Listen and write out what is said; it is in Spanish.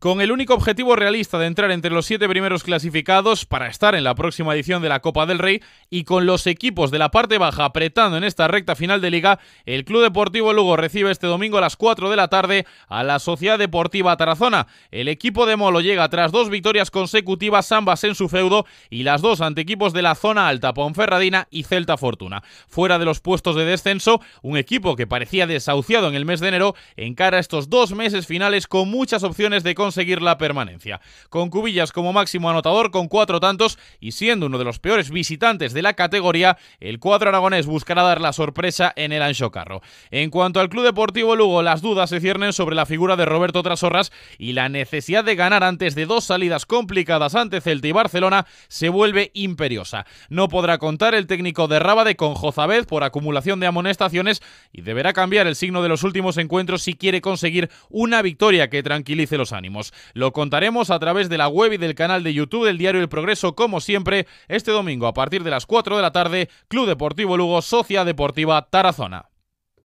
Con el único objetivo realista de entrar entre los siete primeros clasificados para estar en la próxima edición de la Copa del Rey y con los equipos de la parte baja apretando en esta recta final de liga, el Club Deportivo Lugo recibe este domingo a las 4 de la tarde a la Sociedad Deportiva Tarazona. El equipo de Molo llega tras dos victorias consecutivas, ambas en su feudo y las dos ante equipos de la zona alta, Ponferradina y Celta Fortuna. Fuera de los puestos de descenso, un equipo que parecía desahuciado en el mes de enero encara estos dos meses finales con muchas opciones de conseguir conseguir la permanencia. Con Cubillas como máximo anotador con cuatro tantos y siendo uno de los peores visitantes de la categoría, el cuadro aragonés buscará dar la sorpresa en el Ancho Carro. En cuanto al Club Deportivo Lugo, las dudas se ciernen sobre la figura de Roberto Trasorras y la necesidad de ganar antes de dos salidas complicadas ante Celta y Barcelona se vuelve imperiosa. No podrá contar el técnico de Rábade con Jozabed por acumulación de amonestaciones y deberá cambiar el signo de los últimos encuentros si quiere conseguir una victoria que tranquilice los ánimos. Lo contaremos a través de la web y del canal de YouTube del diario El Progreso, como siempre, este domingo a partir de las 4 de la tarde, Club Deportivo Lugo, Socia Deportiva Tarazona.